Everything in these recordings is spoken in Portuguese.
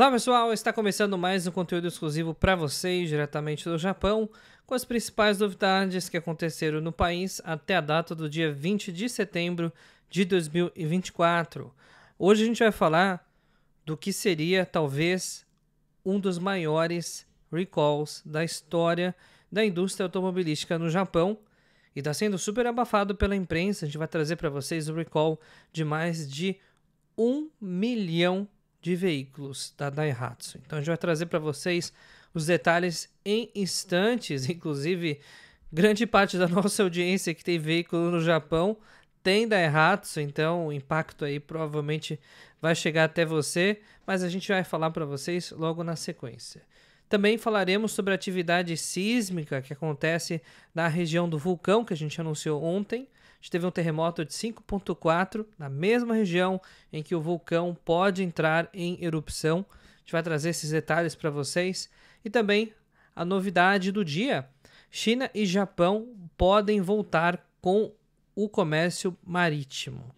Olá pessoal, está começando mais um conteúdo exclusivo para vocês diretamente do Japão, com as principais novidades que aconteceram no país até a data do dia 20 de setembro de 2024. Hoje a gente vai falar do que seria talvez um dos maiores recalls da história da indústria automobilística no Japão e está sendo super abafado pela imprensa. A gente vai trazer para vocês o recall de mais de um milhão de de veículos tá? da Daihatsu. Então a gente vai trazer para vocês os detalhes em instantes, inclusive grande parte da nossa audiência que tem veículo no Japão tem Daihatsu, então o impacto aí provavelmente vai chegar até você, mas a gente vai falar para vocês logo na sequência. Também falaremos sobre a atividade sísmica que acontece na região do vulcão que a gente anunciou ontem. A gente teve um terremoto de 5.4 na mesma região em que o vulcão pode entrar em erupção. A gente vai trazer esses detalhes para vocês e também a novidade do dia. China e Japão podem voltar com o comércio marítimo,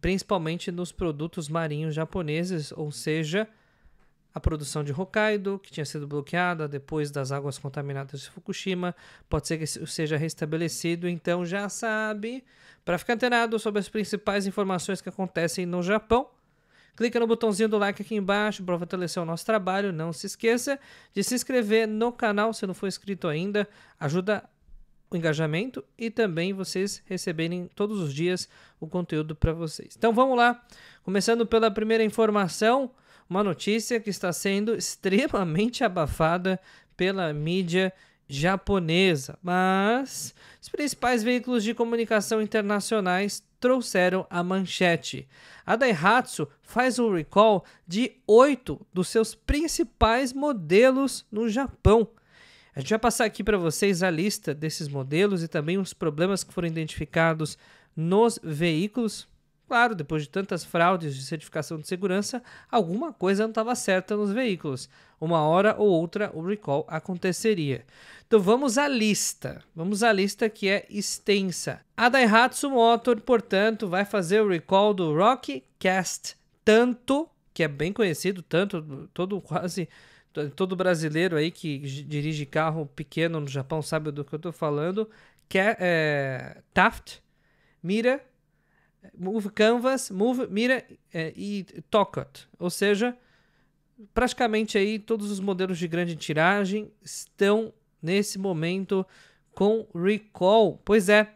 principalmente nos produtos marinhos japoneses, ou seja, a produção de Hokkaido, que tinha sido bloqueada depois das águas contaminadas de Fukushima, pode ser que seja restabelecido, então já sabe. Para ficar antenado sobre as principais informações que acontecem no Japão, clica no botãozinho do like aqui embaixo para fortalecer o nosso trabalho. Não se esqueça de se inscrever no canal se não for inscrito ainda, ajuda o engajamento e também vocês receberem todos os dias o conteúdo para vocês. Então vamos lá, começando pela primeira informação. Uma notícia que está sendo extremamente abafada pela mídia japonesa, mas os principais veículos de comunicação internacionais trouxeram a manchete. A Daihatsu faz um recall de oito dos seus principais modelos no Japão. A gente vai passar aqui para vocês a lista desses modelos e também os problemas que foram identificados nos veículos. Claro, depois de tantas fraudes de certificação de segurança, alguma coisa não estava certa nos veículos. Uma hora ou outra o recall aconteceria. Então vamos à lista. Vamos à lista que é extensa. A Daihatsu Motor, portanto, vai fazer o recall do Rock Cast Tanto, que é bem conhecido, tanto todo quase todo brasileiro aí que dirige carro pequeno no Japão sabe do que eu estou falando, que é, é Taft, Mira move canvas, move, mira é, e tocket. Ou seja, praticamente aí todos os modelos de grande tiragem estão nesse momento com recall. Pois é,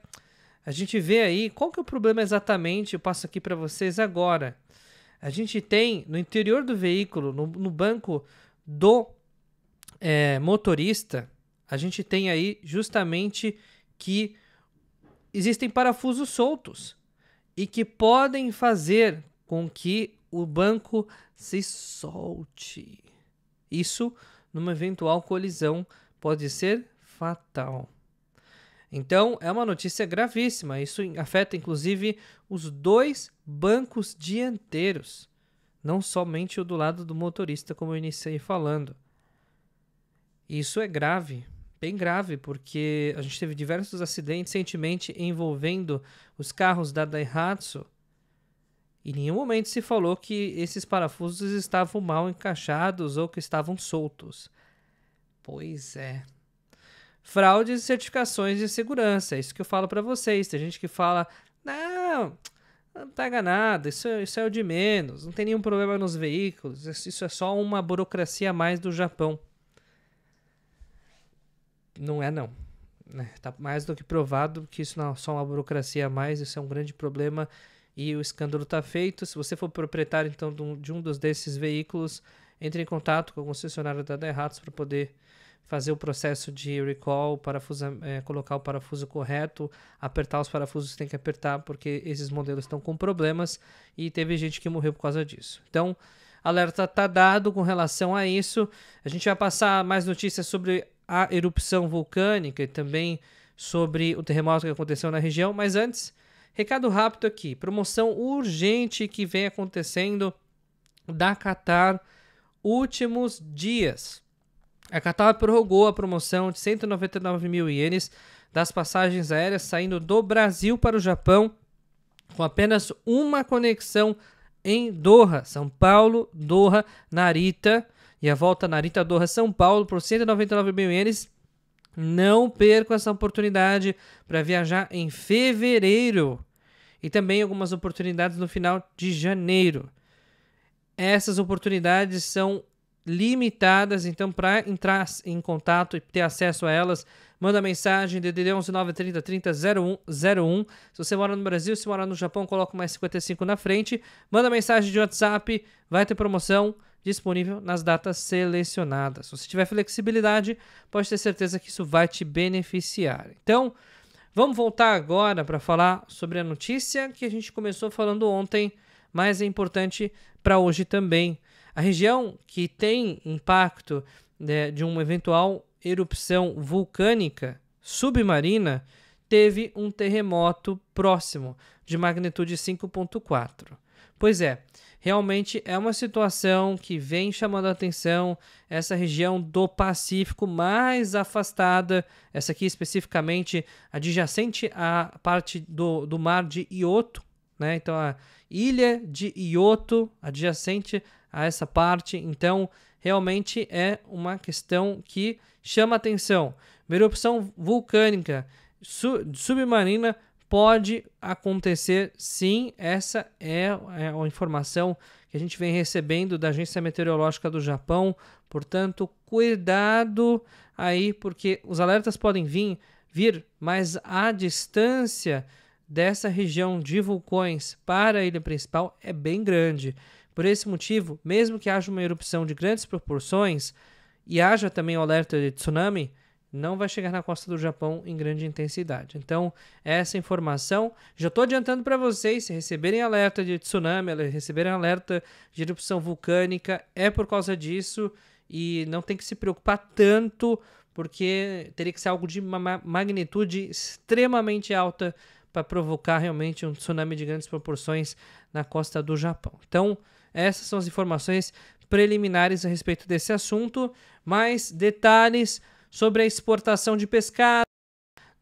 a gente vê aí qual que é o problema exatamente. Eu passo aqui para vocês agora. A gente tem no interior do veículo, no, no banco do é, motorista, a gente tem aí justamente que existem parafusos soltos e que podem fazer com que o banco se solte. Isso, numa eventual colisão, pode ser fatal. Então, é uma notícia gravíssima. Isso afeta, inclusive, os dois bancos dianteiros, não somente o do lado do motorista, como eu iniciei falando. Isso é grave bem grave, porque a gente teve diversos acidentes recentemente envolvendo os carros da Daihatsu. e Em nenhum momento se falou que esses parafusos estavam mal encaixados ou que estavam soltos. Pois é. Fraudes e certificações de segurança, é isso que eu falo para vocês. Tem gente que fala: não, não pega tá nada, isso, isso é o de menos, não tem nenhum problema nos veículos, isso é só uma burocracia a mais do Japão. Não é, não. Está né? mais do que provado que isso não é só uma burocracia a mais, isso é um grande problema e o escândalo está feito. Se você for proprietário, então, de um dos desses veículos, entre em contato com o concessionário da Daihatsu para poder fazer o processo de recall, parafuso, é, colocar o parafuso correto, apertar os parafusos que tem que apertar, porque esses modelos estão com problemas e teve gente que morreu por causa disso. Então, alerta está dado com relação a isso. A gente vai passar mais notícias sobre a erupção vulcânica e também sobre o terremoto que aconteceu na região. Mas antes, recado rápido aqui: promoção urgente que vem acontecendo da Qatar últimos dias. A Qatar prorrogou a promoção de 199 mil ienes das passagens aéreas saindo do Brasil para o Japão com apenas uma conexão em Doha, São Paulo, Doha, Narita e a volta na Rita Doha São Paulo por 199 mil ienes. Não perca essa oportunidade para viajar em fevereiro e também algumas oportunidades no final de janeiro. Essas oportunidades são limitadas, então para entrar em contato e ter acesso a elas, manda mensagem DDD 11 930 30 0101. Se você mora no Brasil, se mora no Japão, coloca mais 55 na frente. Manda mensagem de WhatsApp, vai ter promoção disponível nas datas selecionadas. Se você tiver flexibilidade, pode ter certeza que isso vai te beneficiar. Então, vamos voltar agora para falar sobre a notícia que a gente começou falando ontem, mas é importante para hoje também. A região que tem impacto né, de uma eventual erupção vulcânica submarina teve um terremoto próximo de magnitude 5.4. Pois é, realmente é uma situação que vem chamando a atenção. Essa região do Pacífico mais afastada, essa aqui especificamente adjacente à parte do, do mar de Ioto, né? Então a ilha de Ioto adjacente a essa parte. Então realmente é uma questão que chama atenção. Uma erupção vulcânica submarina Pode acontecer, sim. Essa é, é a informação que a gente vem recebendo da Agência Meteorológica do Japão. Portanto, cuidado aí, porque os alertas podem vir, vir, mas a distância dessa região de vulcões para a ilha principal é bem grande. Por esse motivo, mesmo que haja uma erupção de grandes proporções e haja também o alerta de tsunami, não vai chegar na costa do Japão em grande intensidade. Então, essa informação, já estou adiantando para vocês, se receberem alerta de tsunami, receberem alerta de erupção vulcânica, é por causa disso e não tem que se preocupar tanto, porque teria que ser algo de uma magnitude extremamente alta para provocar realmente um tsunami de grandes proporções na costa do Japão. Então, essas são as informações preliminares a respeito desse assunto, mais detalhes sobre a exportação de pescado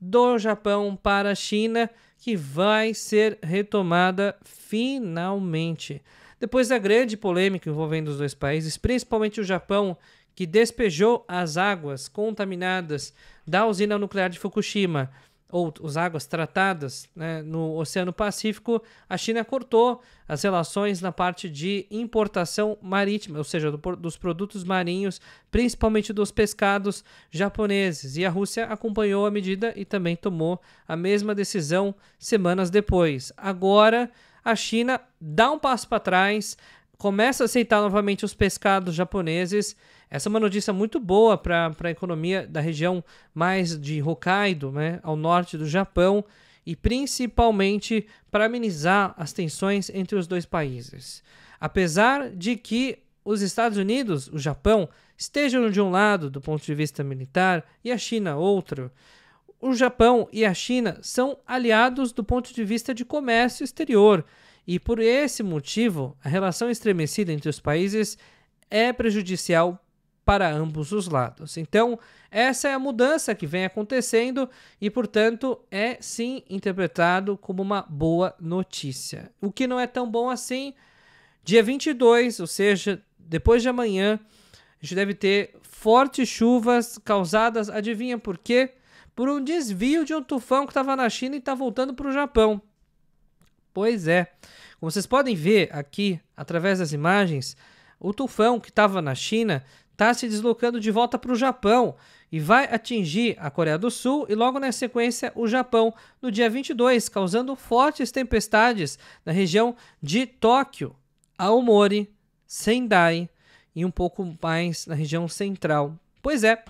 do Japão para a China, que vai ser retomada finalmente. Depois da grande polêmica envolvendo os dois países, principalmente o Japão, que despejou as águas contaminadas da usina nuclear de Fukushima ou as águas tratadas né, no Oceano Pacífico, a China cortou as relações na parte de importação marítima, ou seja, do, dos produtos marinhos, principalmente dos pescados japoneses. E a Rússia acompanhou a medida e também tomou a mesma decisão semanas depois. Agora, a China dá um passo para trás, começa a aceitar novamente os pescados japoneses essa é uma notícia muito boa para a economia da região mais de Hokkaido, né, ao norte do Japão, e principalmente para amenizar as tensões entre os dois países. Apesar de que os Estados Unidos, o Japão, estejam de um lado do ponto de vista militar e a China outro, o Japão e a China são aliados do ponto de vista de comércio exterior. E por esse motivo, a relação estremecida entre os países é prejudicial para ambos os lados. Então, essa é a mudança que vem acontecendo e, portanto, é sim interpretado como uma boa notícia. O que não é tão bom assim, dia 22, ou seja, depois de amanhã, a gente deve ter fortes chuvas causadas, adivinha por quê? Por um desvio de um tufão que estava na China e está voltando para o Japão. Pois é. Como vocês podem ver aqui, através das imagens, o tufão que estava na China está se deslocando de volta para o Japão e vai atingir a Coreia do Sul e logo na sequência o Japão no dia 22, causando fortes tempestades na região de Tóquio, Aomori, Sendai e um pouco mais na região central. Pois é,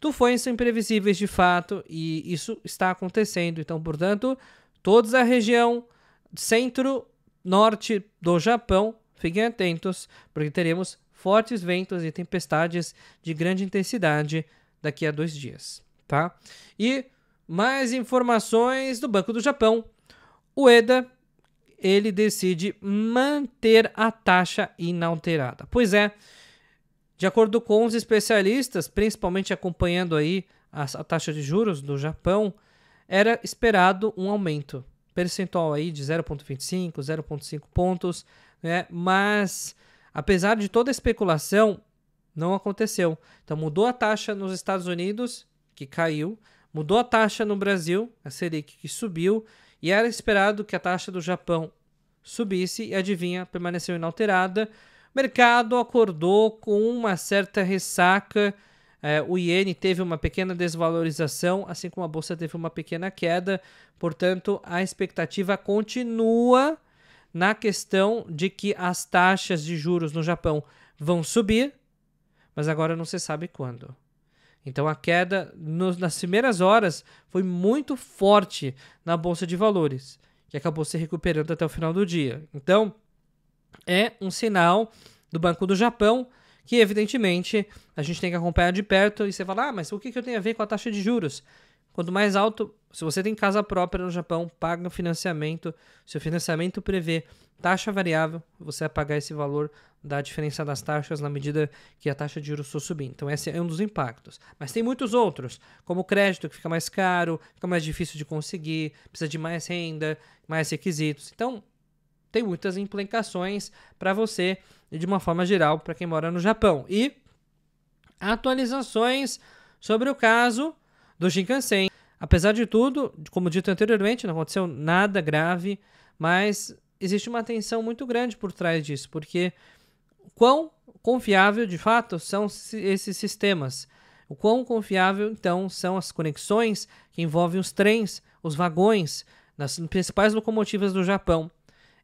tufões são imprevisíveis de fato e isso está acontecendo. Então, portanto, toda a região centro-norte do Japão, fiquem atentos, porque teremos fortes ventos e tempestades de grande intensidade daqui a dois dias. Tá? E mais informações do Banco do Japão. O EDA ele decide manter a taxa inalterada. Pois é, de acordo com os especialistas, principalmente acompanhando aí a, a taxa de juros do Japão, era esperado um aumento percentual aí de 0,25, 0,5 pontos, né? Mas Apesar de toda a especulação, não aconteceu. Então mudou a taxa nos Estados Unidos, que caiu, mudou a taxa no Brasil, a Selic, que subiu, e era esperado que a taxa do Japão subisse, e adivinha, permaneceu inalterada. O mercado acordou com uma certa ressaca. É, o iene teve uma pequena desvalorização, assim como a bolsa teve uma pequena queda. Portanto, a expectativa continua na questão de que as taxas de juros no Japão vão subir, mas agora não se sabe quando. Então a queda nas primeiras horas foi muito forte na bolsa de valores, que acabou se recuperando até o final do dia. Então é um sinal do Banco do Japão que, evidentemente, a gente tem que acompanhar de perto. E você fala, ah, mas o que, que eu tenho a ver com a taxa de juros? Quanto mais alto, se você tem casa própria no Japão, paga financiamento. Se o financiamento prevê taxa variável, você vai pagar esse valor da diferença das taxas na medida que a taxa de juros for Então, esse é um dos impactos. Mas tem muitos outros, como crédito, que fica mais caro, fica mais difícil de conseguir, precisa de mais renda, mais requisitos. Então, tem muitas implicações para você e de uma forma geral para quem mora no Japão. E atualizações sobre o caso do Shinkansen. Apesar de tudo, como dito anteriormente, não aconteceu nada grave, mas existe uma tensão muito grande por trás disso, porque quão confiável de fato são esses sistemas? O quão confiável então são as conexões que envolvem os trens, os vagões, nas principais locomotivas do Japão?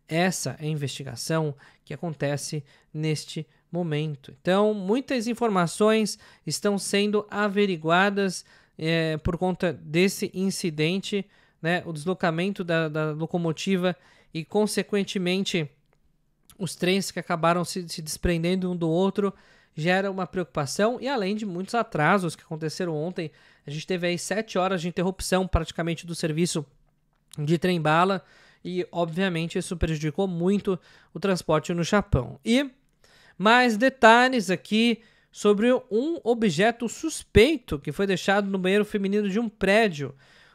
Essa é a investigação que acontece neste momento. Então, muitas informações estão sendo averiguadas é, por conta desse incidente, né, o deslocamento da, da, locomotiva e, consequentemente, os trens que acabaram se, se desprendendo um do outro gera uma preocupação e além de muitos atrasos que aconteceram ontem, a gente teve aí sete horas de interrupção praticamente do serviço de trem-bala e obviamente isso prejudicou muito o transporte no Japão. E mais detalhes aqui sobre um objeto suspeito que foi deixado no banheiro feminino de um prédio.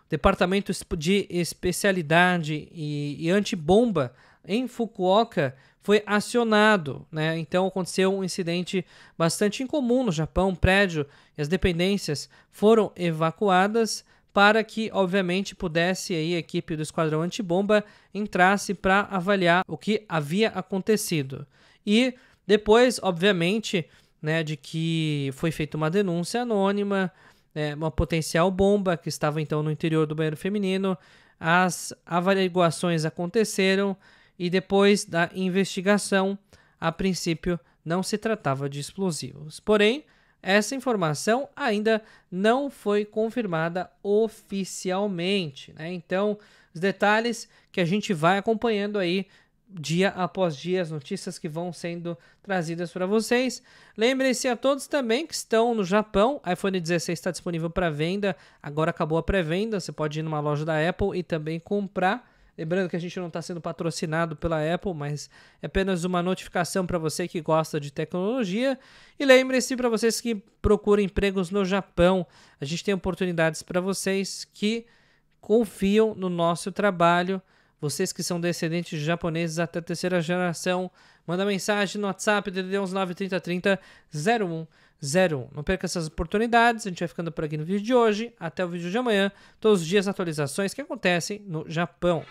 Departamento de Especialidade e, e Antibomba em Fukuoka foi acionado, né? Então aconteceu um incidente bastante incomum no Japão, um prédio e as dependências foram evacuadas para que, obviamente, pudesse aí a equipe do esquadrão antibomba entrasse para avaliar o que havia acontecido. E depois, obviamente, né, de que foi feita uma denúncia anônima, né, uma potencial bomba que estava então no interior do banheiro feminino. As averiguações aconteceram e depois da investigação, a princípio não se tratava de explosivos. Porém, essa informação ainda não foi confirmada oficialmente. Né? Então, os detalhes que a gente vai acompanhando aí dia após dia as notícias que vão sendo trazidas para vocês. lembre se a todos também que estão no Japão, iPhone 16 está disponível para venda, agora acabou a pré-venda, você pode ir numa loja da Apple e também comprar. Lembrando que a gente não está sendo patrocinado pela Apple, mas é apenas uma notificação para você que gosta de tecnologia. E lembre-se para vocês que procuram empregos no Japão, a gente tem oportunidades para vocês que confiam no nosso trabalho vocês que são descendentes de japoneses até a terceira geração, manda mensagem no WhatsApp DDD 11 0101. Não perca essas oportunidades. A gente vai ficando por aqui no vídeo de hoje. Até o vídeo de amanhã. Todos os dias atualizações que acontecem no Japão.